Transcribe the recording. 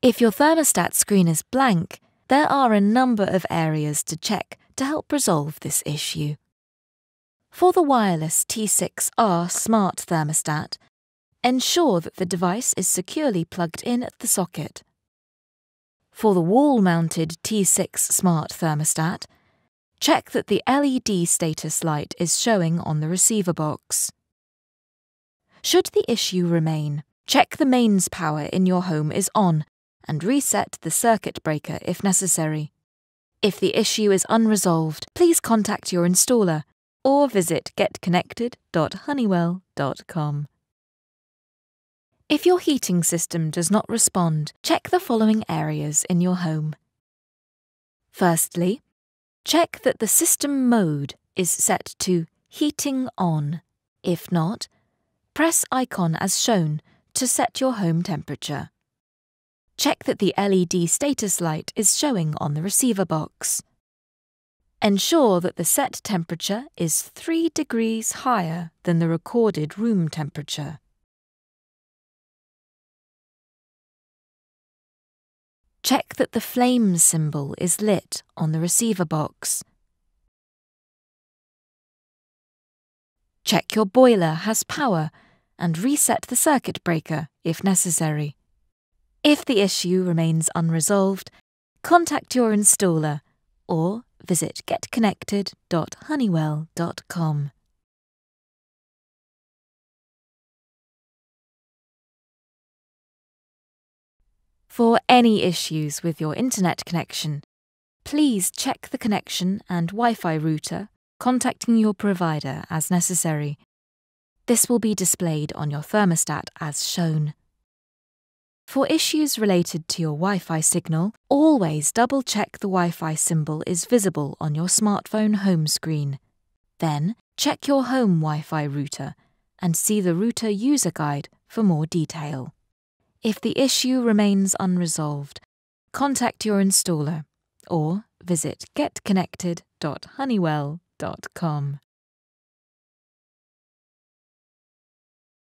If your thermostat screen is blank, there are a number of areas to check to help resolve this issue. For the wireless T6R smart thermostat, ensure that the device is securely plugged in at the socket. For the wall-mounted T6 smart thermostat, check that the LED status light is showing on the receiver box. Should the issue remain, check the mains power in your home is on and reset the circuit breaker if necessary. If the issue is unresolved, please contact your installer or visit getconnected.honeywell.com. If your heating system does not respond, check the following areas in your home. Firstly, check that the system mode is set to Heating On. If not, press icon as shown to set your home temperature check that the LED status light is showing on the receiver box. Ensure that the set temperature is 3 degrees higher than the recorded room temperature. Check that the flame symbol is lit on the receiver box. Check your boiler has power and reset the circuit breaker if necessary. If the issue remains unresolved, contact your installer or visit getconnected.honeywell.com. For any issues with your internet connection, please check the connection and Wi Fi router, contacting your provider as necessary. This will be displayed on your thermostat as shown. For issues related to your Wi-Fi signal, always double-check the Wi-Fi symbol is visible on your smartphone home screen. Then, check your home Wi-Fi router and see the router user guide for more detail. If the issue remains unresolved, contact your installer or visit getconnected.honeywell.com.